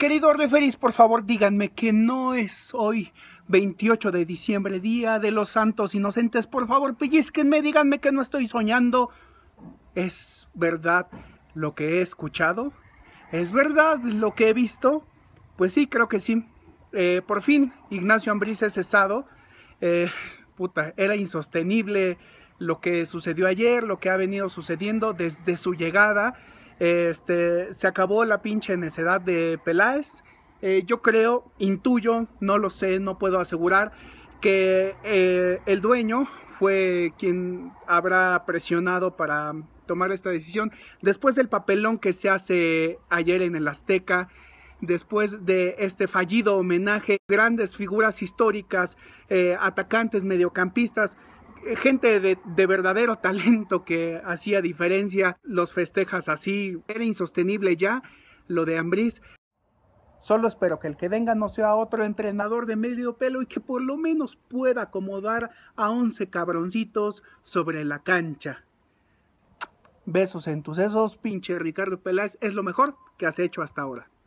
Querido referís, por favor díganme que no es hoy 28 de diciembre, Día de los Santos Inocentes. Por favor, pellizquenme, díganme que no estoy soñando. ¿Es verdad lo que he escuchado? ¿Es verdad lo que he visto? Pues sí, creo que sí. Eh, por fin, Ignacio Ambriz es cesado. Eh, puta, era insostenible lo que sucedió ayer, lo que ha venido sucediendo desde su llegada. Este, se acabó la pinche necedad de Peláez. Eh, yo creo, intuyo, no lo sé, no puedo asegurar, que eh, el dueño fue quien habrá presionado para tomar esta decisión. Después del papelón que se hace ayer en el Azteca, después de este fallido homenaje, grandes figuras históricas, eh, atacantes, mediocampistas, gente de, verdadero talento que hacía diferencia, los festejas así, era insostenible ya lo de Ambriz. Solo espero que el que venga no sea otro entrenador de medio pelo y que por lo menos pueda acomodar a 11 cabroncitos sobre la cancha. Besos en tus sesos, pinche Ricardo Peláez, es lo mejor que has hecho hasta ahora.